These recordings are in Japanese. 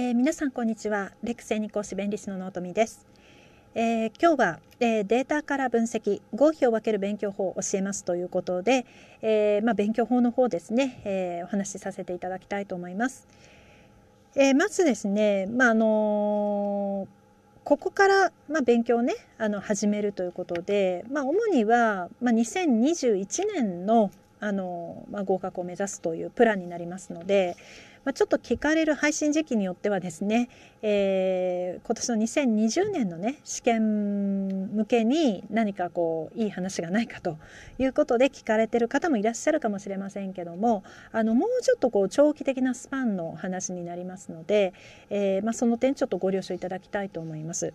えー、皆さんこんにちはレクセニ講師弁理士の納富です、えー、今日は、えー、データから分析合否を分ける勉強法を教えますということで、えまあ、勉強法の方ですね、えお話しさせていただきたいと思います、えまずですねまああのここから、まあ、勉強をねあの始めるということで、まあ、主には、まあ、2021年のあの、まあ、合格を目指すというプランになりますので、まあ、ちょっと聞かれる配信時期によってはですね、えー、今年の2020年のね試験向けに何かこういい話がないかということで聞かれてる方もいらっしゃるかもしれませんけどもあのもうちょっとこう長期的なスパンの話になりますので、えー、まあ、その点ちょっとご了承いただきたいと思います。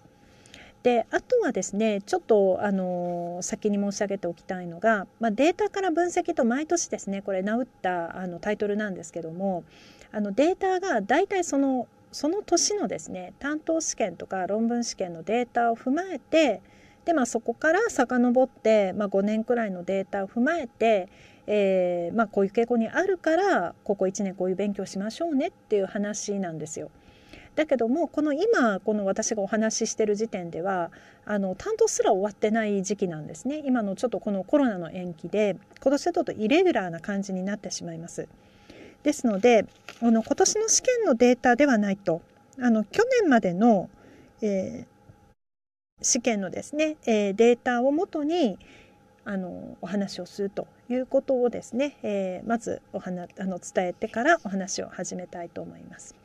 であとはですねちょっとあの先に申し上げておきたいのが、まあ、データから分析と毎年ですねこれ直ったあのタイトルなんですけどもあのデータが大体そのその年のですね担当試験とか論文試験のデータを踏まえてで、まあ、そこから遡って、まあ、5年くらいのデータを踏まえて、えーまあ、こういう傾向にあるからここ1年こういう勉強しましょうねっていう話なんですよ。だけどもこの今この私がお話ししてる時点ではあの担当すら終わってない時期なんですね今のちょっとこのコロナの延期で今年はちょっとイレギュラーな感じになってしまいます。ですのであの今年の試験のデータではないとあの去年までの、えー、試験のですね、えー、データをもとにあのお話をするということをですね、えー、まずお話あの伝えてからお話を始めたいと思います。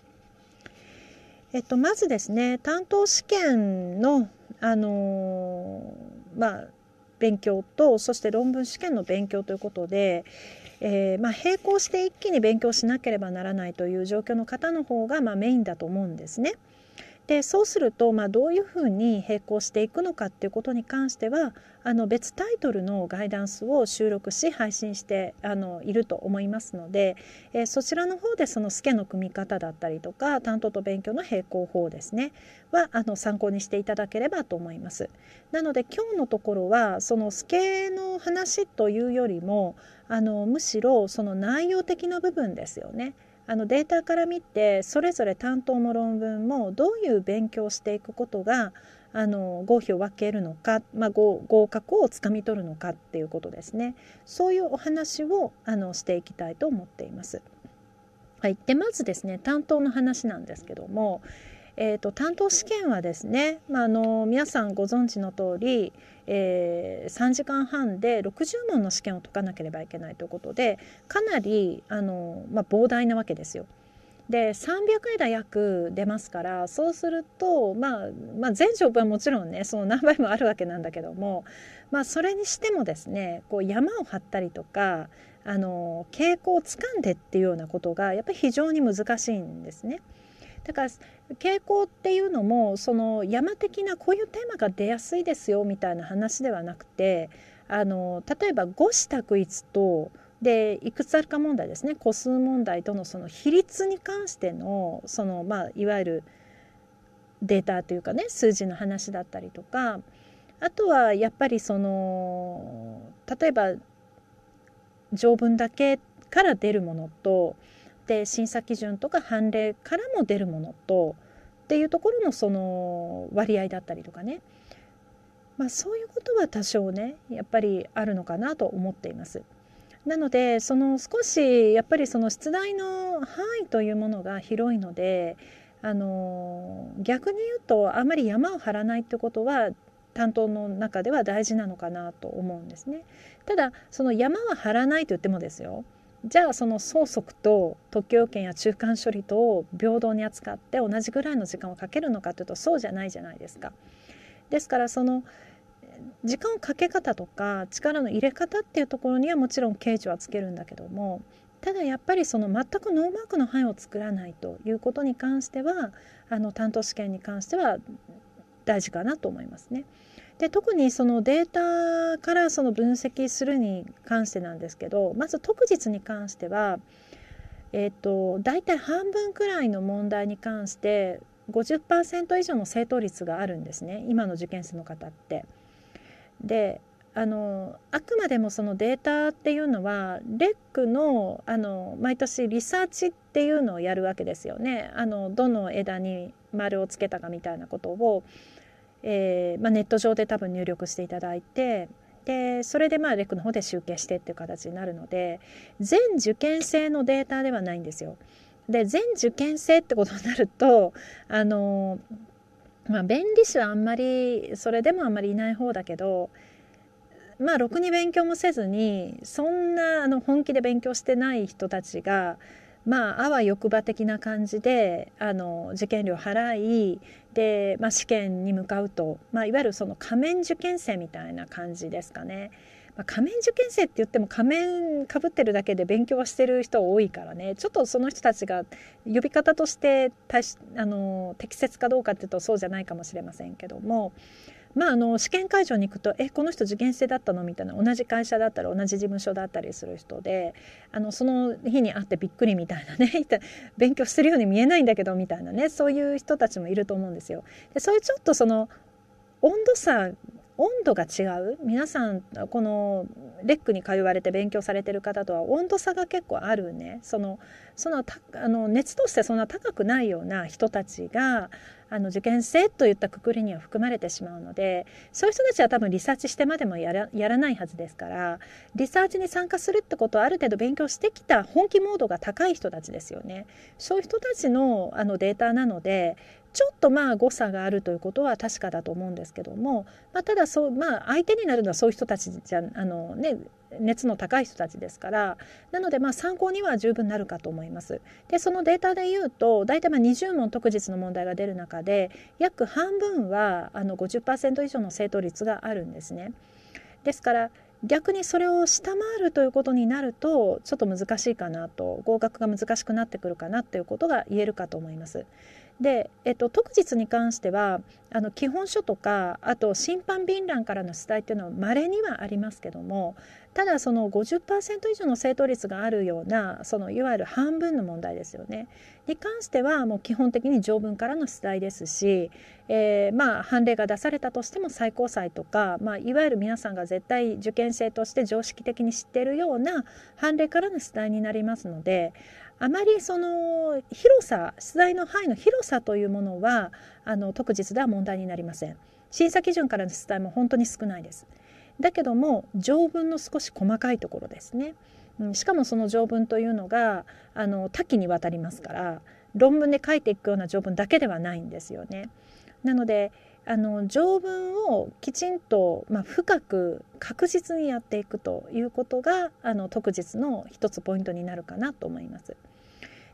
えっと、まずですね担当試験の、あのー、まあ、勉強とそして論文試験の勉強ということで、えー、まあ、並行して一気に勉強しなければならないという状況の方の方が、まあ、メインだと思うんですね。でそうすると、まあ、どういうふうに並行していくのかっていうことに関してはあの別タイトルのガイダンスを収録し配信してあのいると思いますので、えー、そちらの方でそのスケの組み方だったりとか担当と勉強の並行法ですねはあの参考にしていただければと思います。なので今日のところはそのスケの話というよりもあのむしろその内容的な部分ですよね。あのデータから見てそれぞれ担当の論文もどういう勉強をしていくことがあの合否を分けるのか、まあ、合格をつかみ取るのかっていうことですねそういうお話をあのしていきたいと思っています。はい、でまずですね担当の話なんですけども、えーと、担当試験はですね、まあ、あの皆さんご存知の通り、えー、3時間半で60問の試験を解かなければいけないということでかなりあの、まあ、膨大なわけですよ。で300枝約出ますからそうすると、まあ、まあ全勝負はもちろんねその何倍もあるわけなんだけども、まあ、それにしてもですねこう山を張ったりとかあの傾向をつかんでっていうようなことがやっぱり非常に難しいんですね。だから傾向っていうのもその山的なこういうテーマが出やすいですよみたいな話ではなくてあの例えば五子択一とでいくつあるか問題ですね個数問題とのその比率に関してのその、まあ、いわゆるデータというかね数字の話だったりとかあとはやっぱりその例えば条文だけから出るものとって審査基準とか判例からも出るものとっていうところのその割合だったりとかね、まあ、そういうことは多少ねやっぱりあるのかなと思っています。なのでその少しやっぱりその出題の範囲というものが広いのであの逆に言うとあんまり山を張らないってことは担当の中では大事なのかなと思うんですね。ただその山は張らないと言ってもですよじゃあその相続と特許要件や中間処理とを平等に扱って同じぐらいの時間をかけるのかというとそうじゃないじゃないですか。ですからその時間をかけ方とか力の入れ方っていうところにはもちろん刑事はつけるんだけどもただやっぱりその全くノーマークの範囲を作らないということに関してはあの担当試験に関しては大事かなと思いますね。で特にそのデータからその分析するに関してなんですけどまず特実に関しては、えーと大体半分くらいの問題に関して50%以上の正答率があるんですね今の受験生の方って。であのあくまでもそのデータっていうのはレックのあの毎年リサーチっていうのをやるわけですよねあのどの枝に丸をつけたかみたいなことをえー、まあ、ネット上で多分入力していただいてでそれでまあレクの方で集計してっていう形になるので全受験生のデータではないんですよ。で全受験生ってことになるとあのまあ便利士はあんまりそれでもあんまりいない方だけどまあろくに勉強もせずにそんなあの本気で勉強してない人たちがまああわ欲場的な感じであの受験料払いで、まあ、試験に向かうと、まあ、いわゆるその仮面受験生みたいな感じですかね。まあ、仮面受験生って言っても仮面かぶってるだけで勉強はしてる人多いからねちょっとその人たちが呼び方としてあの適切かどうかっていうとそうじゃないかもしれませんけども。まあ、あの試験会場に行くと「えこの人受験生だったの?」みたいな同じ会社だったり同じ事務所だったりする人であのその日に会ってびっくりみたいなね 勉強してるように見えないんだけどみたいなねそういう人たちもいると思うんですよ。でそういうちょっとその温度差温度が違う皆さんこのレックに通われて勉強されてる方とは温度差が結構あるねそのそのあの熱としてそんな高くないような人たちがあの受験生といったくくりには含まれてしまうのでそういう人たちは多分リサーチしてまでもやらやらないはずですからリサーチに参加するってことはある程度勉強してきた本気モードが高い人たちですよね。そういう人たちのあのデータなのでちょっとまあ誤差があるということは確かだと思うんですけども、まあ、ただそう、まあ、相手になるのはそういう人たちじゃあの、ね、熱の高い人たちですからなのでまあ参考には十分なるかと思います。でそのデータでいうと大体まあ20問特実の問題が出る中で約半分はあの50%以上の正答率があるんですね。ですから逆にそれを下回るということになるとちょっと難しいかなと合格が難しくなってくるかなということが言えるかと思います。で、えっと、特実に関してはあの基本書とかあと審判便欄からの出題っていうのはまれにはありますけどもただその50%以上の正答率があるようなそのいわゆる半分の問題ですよねに関してはもう基本的に条文からの出題ですし、えー、まあ判例が出されたとしても最高裁とか、まあ、いわゆる皆さんが絶対受験生として常識的に知ってるような判例からの出題になりますのであまりその広さ出題の範囲の広さというものはあの特実では問題になりません審査基準からの出題も本当に少ないですだけども条文の少し細かいところですね、うん、しかもその条文というのがあの多岐にわたりますから論文で書いていくような条文だけではないんですよねなのであの条文をきちんと、まあ、深く確実にやっていくということがあの特実の一つポイントになるかなと思います。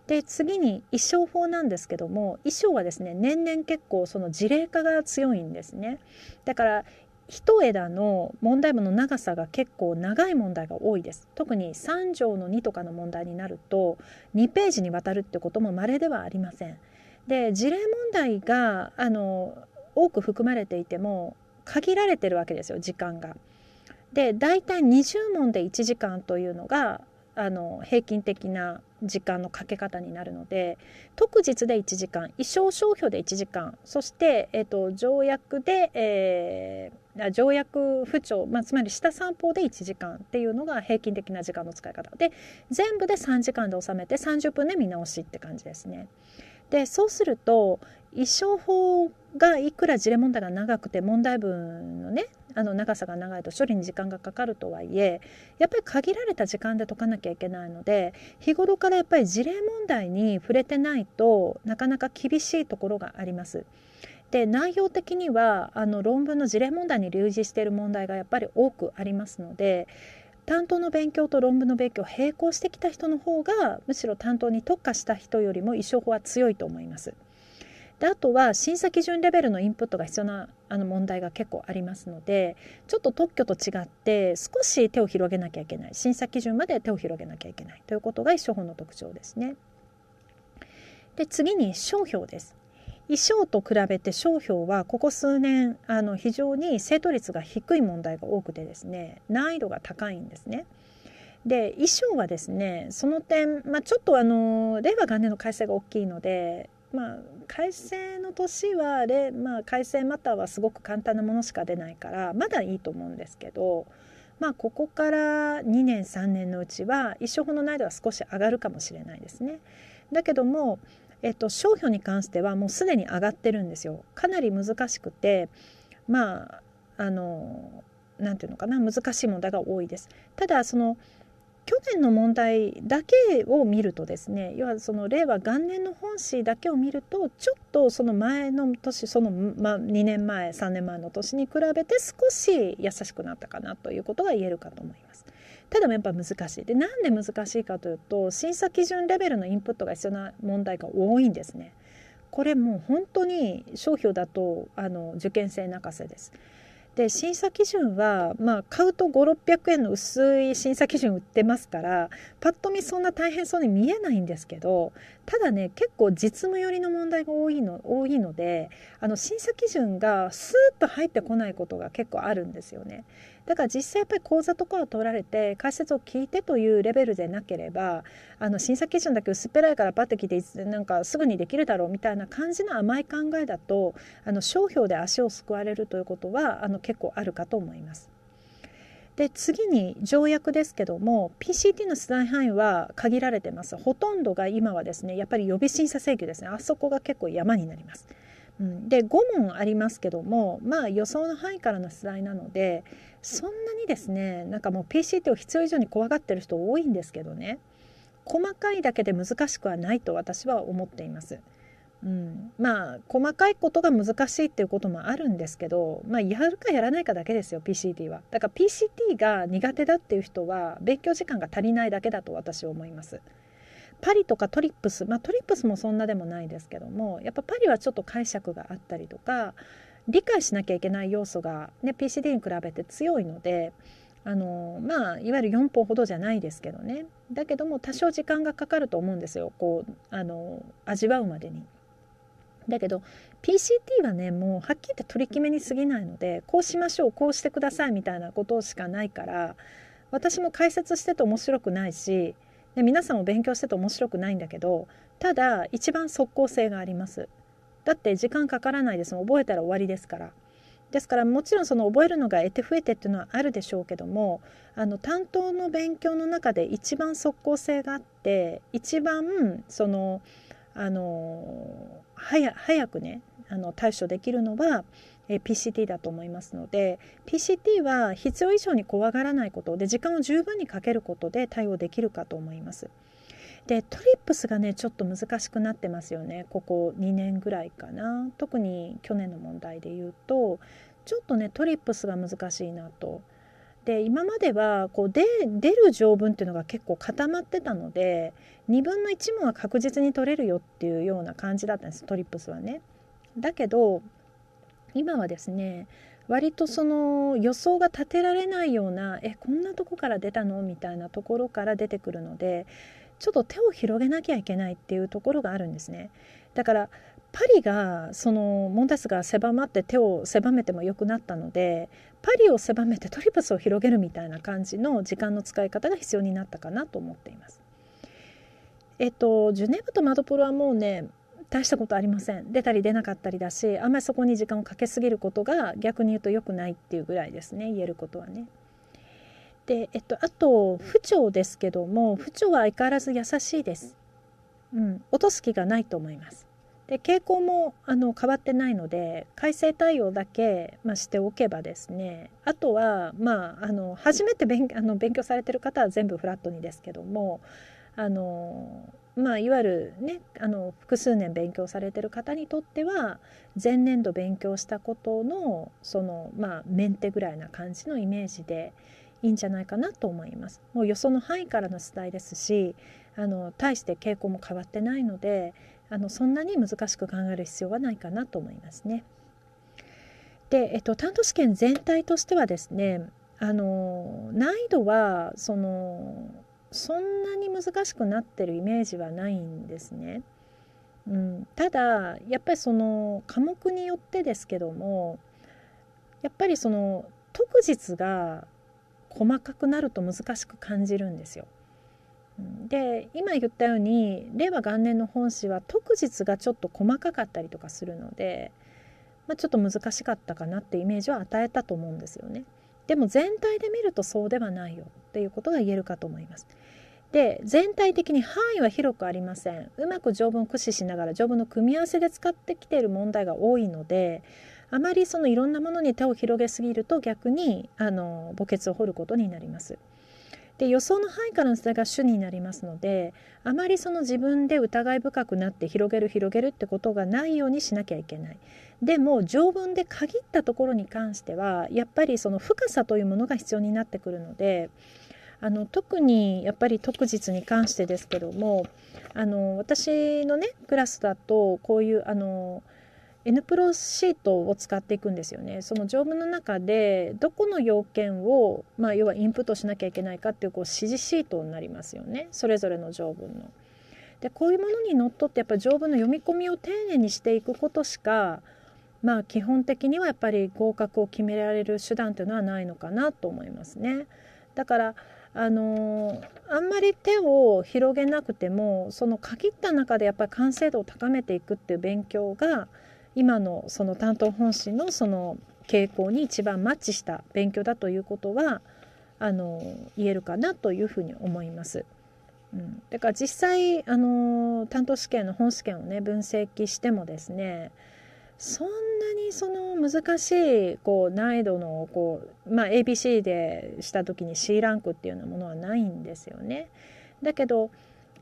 で次に衣装法なんですけども衣装はですね年々結構その事例化が強いんですねだから一枝の問題文の長さが結構長い問題が多いです特に3条の2とかの問題になると2ページにわたるってことも稀ではありませんで事例問題があの多く含まれていても限られてるわけですよ時間が。で大体20問で1時間というのがあの平均的な時間のかけ方になるので特日で1時間衣装商標で1時間そして、えーと、条約で、えー、条約不調、まあ、つまり下散歩で1時間っていうのが平均的な時間の使い方で全部で3時間で収めて30分で見直しって感じですね。でそうすると衣装法がいくら事例問題が長くて問題文のねあの長さが長いと処理に時間がかかるとはいえやっぱり限られた時間で解かなきゃいけないので日頃からやっぱり事例問題に触れてないとなかなか厳しいところがあります。で内容的にはあの論文の事例問題に類似している問題がやっぱり多くありますので担当の勉強と論文の勉強を並行してきた人の方がむしろ担当に特化した人よりも意療法は強いと思います。であとは審査基準レベルのインプットが必要なあの問題が結構ありますのでちょっと特許と違って少し手を広げなきゃいけない審査基準まで手を広げなきゃいけないということが一商法の特徴ですね。で次に商標です。衣装と比べて商標はここ数年あの非常に正答率が低い問題が多くてですね難易度が高いんですね。で衣装はですねその点、まあ、ちょっとあの令和元年の改正が大きいのでまあ改正の年はで、まあ、改正またはすごく簡単なものしか出ないからまだいいと思うんですけど、まあ、ここから2年3年のうちは一生法の難易度は少し上がるかもしれないですね。だけども、えっと、商標に関してはもうすでに上がってるんですよ。かなり難しくてまああの何て言うのかな難しい問題が多いです。ただその去年の問題だけを見るとですね要はその令和元年の本誌だけを見るとちょっとその前の年その、ま、2年前3年前の年に比べて少し優しくなったかなということが言えるかと思います。ただやっぱ難しいでなんで難しいかというと審査基準レベルのインプットが必要な問題が多いんですね。これもう本当に商標だとあの受験生泣かせです。で審査基準は、まあ、買うと5600円の薄い審査基準売ってますからパッと見そんな大変そうに見えないんですけどただね結構実務寄りの問題が多いの多いのであの審査基準がスーッと入ってこないことが結構あるんですよね。だから実際やっぱり講座とかを取られて解説を聞いてというレベルでなければあの審査基準だけ薄っぺらいからパッて聞いてなんかすぐにできるだろうみたいな感じの甘い考えだとあの商標で足をすくわれるということはあの結構あるかと思います。で次に条約ですけども PCT の出題範囲は限られてますほとんどが今はですねやっぱり予備審査請求ですねあそこが結構山になります。うん、で5問ありますけどもまあ予想の範囲からの出題なのでそんなにですねなんかもう PCT を必要以上に怖がってる人多いんですけどね細かいだけで難しくはないと私は思っています。うん、まあ細かいことが難しいっていうこともあるんですけど、まあ、やるかやらないかだけですよ PCT はだから PCT が苦手だっていう人は勉強時間が足りないだけだと私は思いますパリとかトリップスまあトリップスもそんなでもないですけどもやっぱパリはちょっと解釈があったりとか理解しなきゃいけない要素が、ね、PCD に比べて強いのであのまあいわゆる4歩ほどじゃないですけどねだけども多少時間がかかると思うんですよこうあの味わうまでに。だけど PCT はねもうはっきり言って取り決めに過ぎないのでこうしましょうこうしてくださいみたいなことしかないから私も解説してて面白くないしで皆さんも勉強してて面白くないんだけどただ一番即効性があります。だって時間かからないですも覚えたら終わりですからですからもちろんその覚えるのが得て増えてっていうのはあるでしょうけどもあの担当の勉強の中で一番即効性があって一番そのあの早くねあの対処できるのは PCT だと思いますので PCT は必要以上に怖がらないことで時間を十分にかけることで対応できるかと思います。でトリップスがねちょっと難しくなってますよねここ2年ぐらいかな特に去年の問題で言うとちょっとねトリップスが難しいなと。で今まではこうで出る条文っていうのが結構固まってたので2分の1もは確実に取れるよっていうような感じだったんですトリップスはね。だけど今はですね割とその予想が立てられないようなえこんなとこから出たのみたいなところから出てくるのでちょっと手を広げなきゃいけないっていうところがあるんですね。だからパリがそのモン数スが狭まって手を狭めても良くなったのでパリを狭めてトリプスを広げるみたいな感じの時間の使い方が必要になったかなと思っています。えっとジュネーブとマドポロはもうね大したことありません出たり出なかったりだしあんまりそこに時間をかけすぎることが逆に言うと良くないっていうぐらいですね言えることはね。で、えっと、あと不調ですけども不調は相変わらず優しいです、うん、落とす気がないと思いますで傾向もあの変わってないので改正対応だけ、まあ、しておけばですねあとは、まあ、あの初めて勉あの勉強されてる方は全部フラットにですけどもあの、まあ、いわゆる、ね、あの複数年勉強されてる方にとっては前年度勉強したことのその、まあ、メンテぐらいな感じのイメージで。いいんじゃないかなと思います。もうよその範囲からの出題ですしあの大して傾向も変わってないのであのそんなに難しく考える必要はないかなと思いますね。で、えっと、担当試験全体としてはですねあの難易度はそのそんなに難しくなってるイメージはないんですね。うん、ただやっぱりその科目によってですけどもやっぱりその特実が細かくなると難しく感じるんですよ。で今言ったように令和元年の本誌は特実がちょっと細かかったりとかするので、まあ、ちょっと難しかったかなってイメージを与えたと思うんですよね。でも全体で見るとそうではないよっていうことが言えるかと思います。で全体的に範囲は広くありませんうまく条文を駆使しながら条文の組み合わせで使ってきている問題が多いのであまりそのいろんなものに手を広げすぎると逆にあの墓穴を掘ることになります。で予想の範囲からの伝が主になりますのであまりその自分で疑い深くなって広げる広げるってことがないようにしなきゃいけないでも条文で限ったところに関してはやっぱりその深さというものが必要になってくるのであの特にやっぱり特実に関してですけどもあの私のねクラスだとこういうあの N プロシートを使っていくんですよねその条文の中でどこの要件を、まあ、要はインプットしなきゃいけないかっていうこう指示シートになりますよねそれぞれの条文の。でこういうものにのっとってやっぱり条文の読み込みを丁寧にしていくことしかまあ基本的にはやっぱり合格を決められる手段というのはないのかなと思いますね。だからあのあんまり手を広げなくてもその限った中でやっぱり完成度を高めていくっていう勉強が今のその担当本心のその傾向に一番マッチした勉強だということはあの言えるかなというふうに思います。うん、だから実際あの担当試験の本試験をね分析してもですねそんなにその難しいこう難易度のこう、まあ、ABC でした時に C ランクっていうようなものはないんですよね。だけど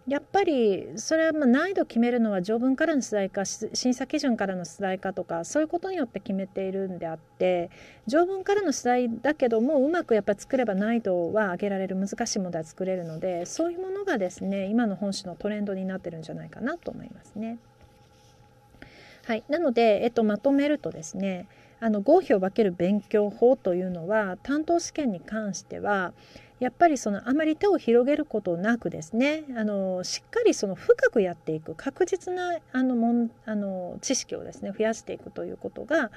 やっぱりそれはま難易度決めるのは条文からの出題か審査基準からの出題かとかそういうことによって決めているんであって条文からの出題だけどもうまくやっぱ作れば難易度は上げられる難しい問題は作れるのでそういうものがですね今の本種のトレンドになってるんじゃないかなと思いますね。はい、なので、えっと、まとめるとですねあの合否を分ける勉強法というのは担当試験に関してはやっぱりそのあまり手を広げることなくですねあのしっかりその深くやっていく確実なあのもんあの知識をですね増やしていくということが、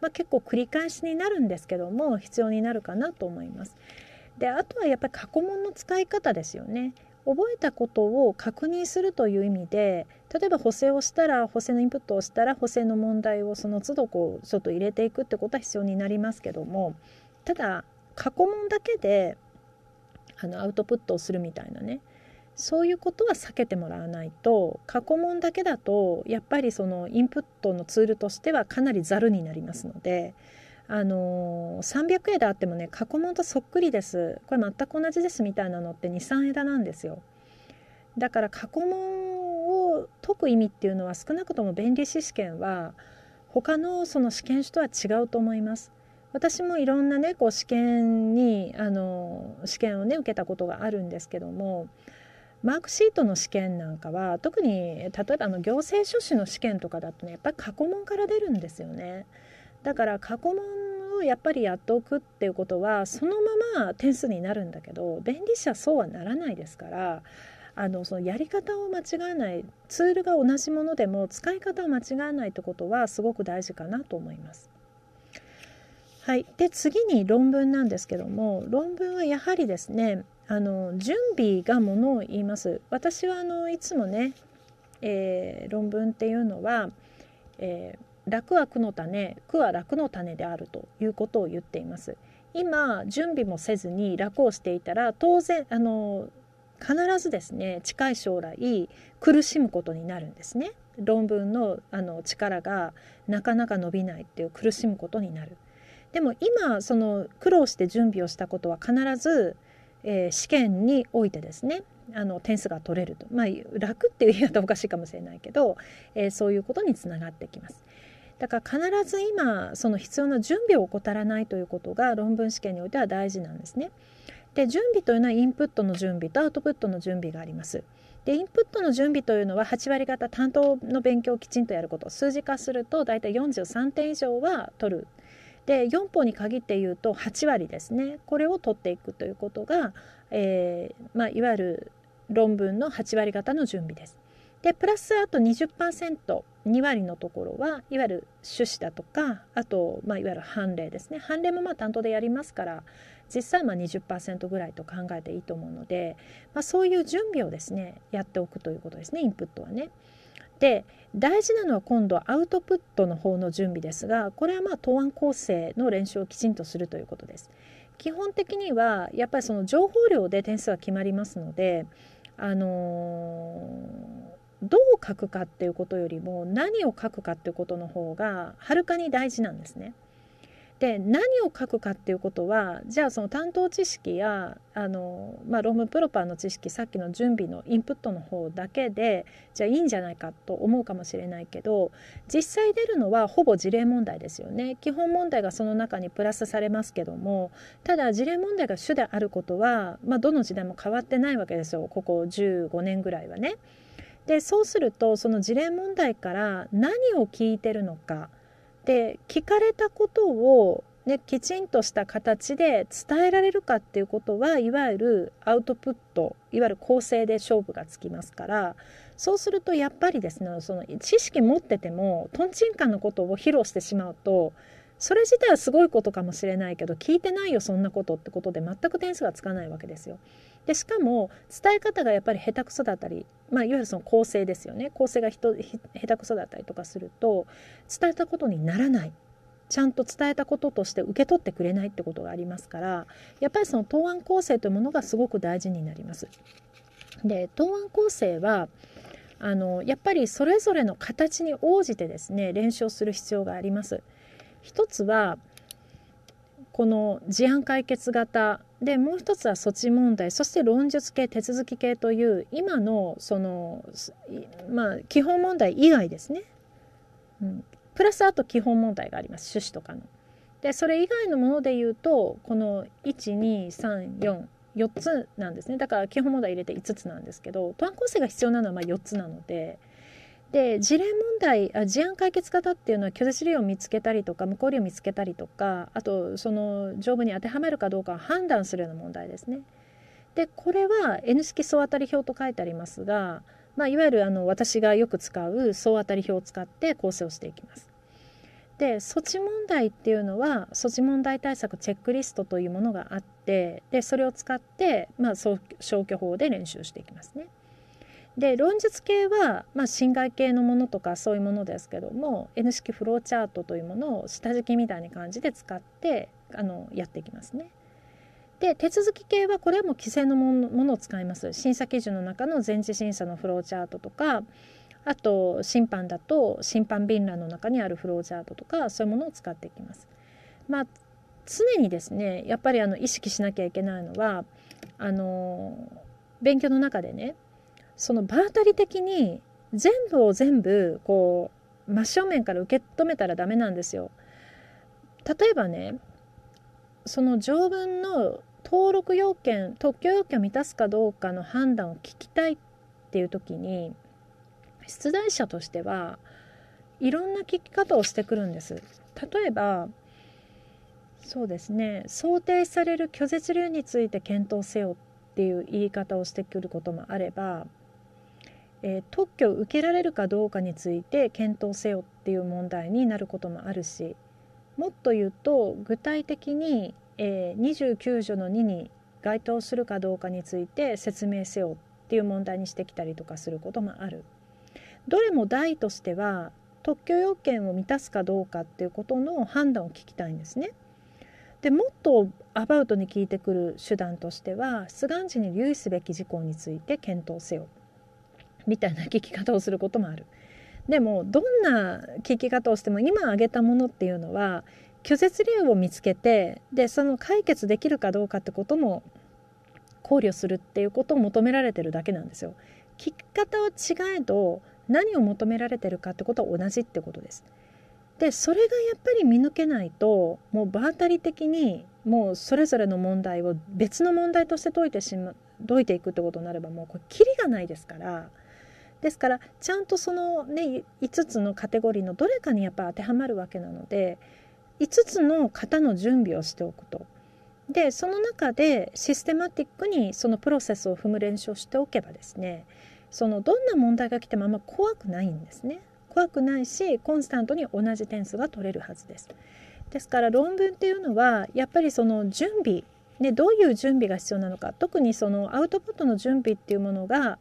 まあ、結構繰り返しになるんですけども必要になるかなと思います。であとはやっぱり過去問の使い方ですよね。覚えたことを確認するという意味で例えば補正をしたら補正のインプットをしたら補正の問題をその都度こうちょっと入れていくってことは必要になりますけどもただ過去問だけであのアウトプットをするみたいなねそういうことは避けてもらわないと過去問だけだとやっぱりそのインプットのツールとしてはかなりざるになりますので。あの300枝あってもね過去問とそっくりですこれ全く同じですみたいなのって23枝なんですよだから過去問を解く意味っていうのは少なくとも弁理士試験は他のその試験種とは違うと思います。私もいろんなねこう試験にあの試験をね受けたことがあるんですけどもマークシートの試験なんかは特に例えばあの行政書士の試験とかだとねやっぱり過去問から出るんですよね。だから過去問をやっぱりやっておくっていうことはそのまま点数になるんだけど便利者そうはならないですからあのそのやり方を間違わないツールが同じものでも使い方を間違わないってことはすごく大事かなと思います。はい、で次に論文なんですけども論文はやはりですねあの準備がものを言います私はあのいつもね、えー、論文っていうのは、えー、楽は苦の種苦は楽の種であるということを言っています。今準備もせずに楽をしていたら当然あの必ずですね近い将来苦しむことになるんですね論文のあの力がなかなか伸びないっていう苦しむことになるでも今その苦労して準備をしたことは必ず、えー、試験においてですねあの点数が取れるとまあ楽っていう言い方おかしいかもしれないけど、えー、そういうことにつながってきます。だから必ず今その必要な準備を怠らないということが論文試験においては大事なんですね。で準備というのはインプットの準備とアウトプットの準備があります。でインプットの準備というのは8割方担当の勉強をきちんとやること数字化すると大体43点以上は取るで4歩に限って言うと8割ですねこれを取っていくということが、えー、まあ、いわゆる論文の8割方の準備です。でプラスあと20%、2割のところはいわゆる種子だとかあと、まあ、いわゆる判例ですね判例もまあ担当でやりますから実際まあ20%ぐらいと考えていいと思うので、まあ、そういう準備をですねやっておくということですねインプットはね。で大事なのは今度アウトプットの方の準備ですがこれはまあ答案構成の練習をきちんとするということです。基本的にはやっぱりその情報量で点数は決まりますのであのーどう書くかっていうことよりも何を書くかっていうことの方がはるかに大事なんですね。で何を書くかっていうことはじゃあその担当知識やあの、まあ、ロームプロパーの知識さっきの準備のインプットの方だけでじゃあいいんじゃないかと思うかもしれないけど実際出るのはほぼ事例問題ですよね基本問題がその中にプラスされますけどもただ事例問題が主であることは、まあ、どの時代も変わってないわけですよここ15年ぐらいはね。でそうするとその事例問題から何を聞いてるのかで聞かれたことを、ね、きちんとした形で伝えられるかっていうことはいわゆるアウトプットいわゆる構成で勝負がつきますからそうするとやっぱりですねその知識持っててもとんちんかんのことを披露してしまうとそれ自体はすごいことかもしれないけど聞いてないよそんなことってことで全く点数がつかないわけですよ。でしかも伝え方がやっぱり下手くそだったり、まあ、いわゆるその構成ですよね構成が下手くそだったりとかすると伝えたことにならないちゃんと伝えたこととして受け取ってくれないってことがありますからやっぱりその答案構成というものがすごく大事になります。で答案構成はあのやっぱりそれぞれの形に応じてですね練習をする必要があります。一つはこの事案解決型でもう一つは措置問題そして論述系手続き系という今のその、まあ、基本問題以外ですね、うん、プラスあと基本問題があります趣旨とかの。でそれ以外のもので言うとこの12344つなんですねだから基本問題入れて5つなんですけどト案構成が必要なのはま4つなので。で事例問題あ事案解決型っていうのは拒絶理由を見つけたりとか無効理由を見つけたりとかあとその条文に当てはめるかどうかを判断するような問題ですね。でこれは N 式総当たり表と書いてありますが、まあ、いわゆるあの私がよく使う総当たり表を使って構成をしていきます。で措置問題っていうのは措置問題対策チェックリストというものがあってでそれを使って、まあ、消去法で練習していきますね。で論述系は、まあ、侵害系のものとかそういうものですけども N 式フローチャートというものを下敷きみたいな感じで使ってあのやっていきますね。で手続き系はこれも規制のものを使います審査基準の中の前置審査のフローチャートとかあと審判だと審判便欄の中にあるフローチャートとかそういうものを使っていきます。まあ、常にですねやっぱりあの意識しなきゃいけないのはあの勉強の中でねその場当たり的に全部を全部こう真正面から受け止めたらダメなんですよ。例えばねその条文の登録要件特許要件を満たすかどうかの判断を聞きたいっていう時に出題者としてはいろんな聞き方をしてくるんです。例えばそうですね想定される拒絶流について検討せよっていう言い方をしてくることもあればえー、特許を受けられるかどうかについて検討せよっていう問題になることもあるしもっと言うと具体的に、えー、29条の2に該当するかどうかについて説明せよっていう問題にしてきたりとかすることもある。どれも代としては特許要件を満たすかどうかっていうことの判断を聞きたいんですね。でもっとアバウトに聞いてくる手段としては出願時に留意すべき事項について検討せよみたいな聞き方をすることもある。でもどんな聞き方をしても今挙げたものっていうのは拒絶理由を見つけてでその解決できるかどうかってことも考慮するっていうことを求められてるだけなんですよ。聞き方は違えど何を求められてるかってことは同じってことです。でそれがやっぱり見抜けないともう場当たり的にもうそれぞれの問題を別の問題として解いてしま解いていくってことになればもうこれキリがないですからですからちゃんとその、ね、5つのカテゴリーのどれかにやっぱ当てはまるわけなので5つの型の準備をしておくと。でその中でシステマティックにそのプロセスを踏む練習をしておけばですねそのどんな問題が来てもあんま怖くないんですね。怖くないしコンスタントに同じ点数が取れるはずです。ですから論文っていうのはやっぱりその準備、ね、どういう準備が必要なのか特にそのアウトプットの準備っていうものが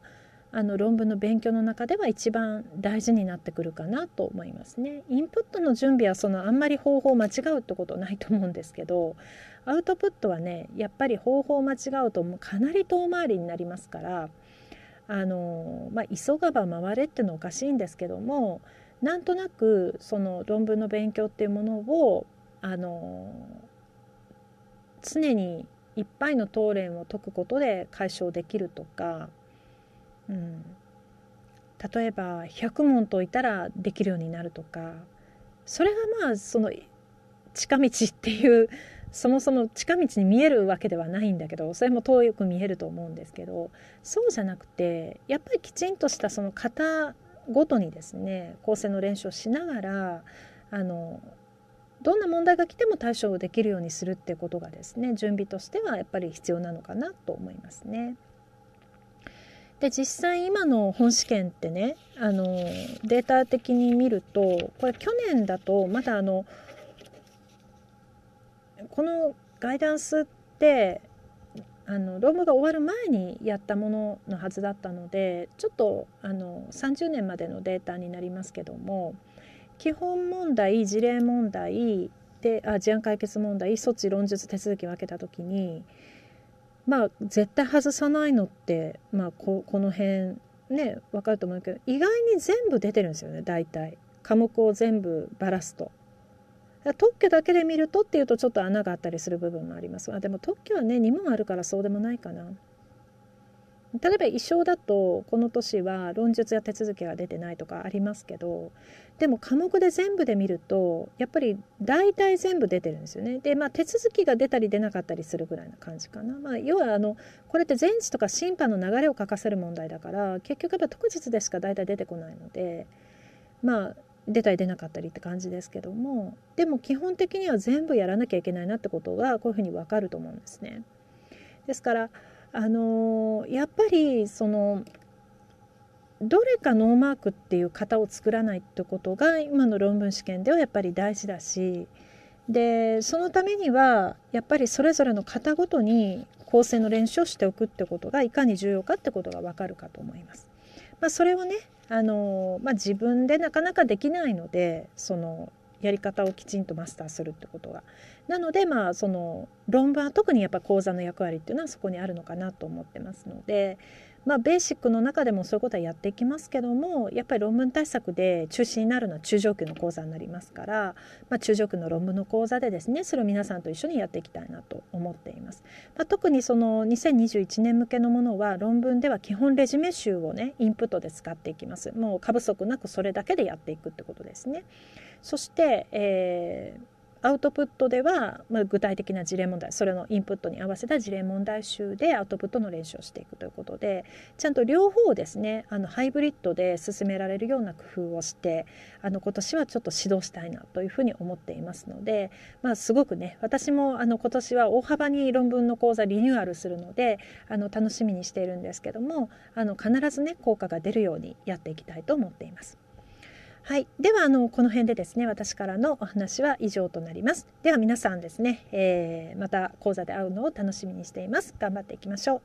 あの論文の勉強の中では一番大事になってくるかなと思いますね。インプットの準備はそのあんまり方法を間違うってことないと思うんですけどアウトプットはねやっぱり方法を間違うともうかなり遠回りになりますからあの、まあ、急がば回れっていうのはおかしいんですけどもなんとなくその論文の勉強っていうものをあの常にいっぱいの答練を解くことで解消できるとかうん、例えば100問解いたらできるようになるとかそれがまあその近道っていうそもそも近道に見えるわけではないんだけどそれも遠く見えると思うんですけどそうじゃなくてやっぱりきちんとしたその型ごとにですね構成の練習をしながらあのどんな問題が来ても対処できるようにするってことがですね準備としてはやっぱり必要なのかなと思いますね。で実際今の本試験ってねあのデータ的に見るとこれ去年だとまだあのこのガイダンスってあの論文が終わる前にやったもののはずだったのでちょっとあの30年までのデータになりますけども基本問題事例問題であ事案解決問題措置論述手続き分けた時にまあ絶対外さないのって、まあ、ここの辺ね分かると思うけど意外に全部出てるんですよね大体科目を全部バラすと。特許だけで見るとっていうとちょっと穴があったりする部分もありますがでも特許はね2問あるからそうでもないかな。例えば一生だとこの年は論述や手続きが出てないとかありますけどでも科目で全部で見るとやっぱり大体全部出てるんですよね。でまあ手続きが出たり出なかったりするぐらいな感じかな。まあ、要はあのこれって前置とか審判の流れを書かせる問題だから結局やっぱ特日でしか大体出てこないのでまあ出たり出なかったりって感じですけどもでも基本的には全部やらなきゃいけないなってことがこういうふうに分かると思うんですね。ですからあのやっぱりそのどれかノーマークっていう型を作らないってことが今の論文試験ではやっぱり大事だしでそのためにはやっぱりそれぞれの型ごとに構成の練習をしておくってことがいかに重要かってことが分かるかと思います。まあ、それをねあの、まあ、自分でなかなかできないのでそのやり方をきちんとマスターするってことが。なのでまあその論文は特にやっぱ講座の役割っていうのはそこにあるのかなと思ってますのでまあ、ベーシックの中でもそういうことはやっていきますけどもやっぱり論文対策で中心になるのは中上級の講座になりますから、まあ、中上級の論文の講座でですねそれを皆さんと一緒にやっていきたいなと思っています。まあ、特にその2021年向けのものは論文では基本レジュメ集をねインプットで使っていきます。もう過不足なくそれだけでやっていくってことですね。そして、えーアウトプットでは、まあ、具体的な事例問題それのインプットに合わせた事例問題集でアウトプットの練習をしていくということでちゃんと両方ですねあのハイブリッドで進められるような工夫をしてあの今年はちょっと指導したいなというふうに思っていますので、まあ、すごくね私もあの今年は大幅に論文の講座リニューアルするのであの楽しみにしているんですけどもあの必ずね効果が出るようにやっていきたいと思っています。はい、ではあのこの辺でですね私からのお話は以上となりますでは皆さんですね、えー、また講座で会うのを楽しみにしています頑張っていきましょう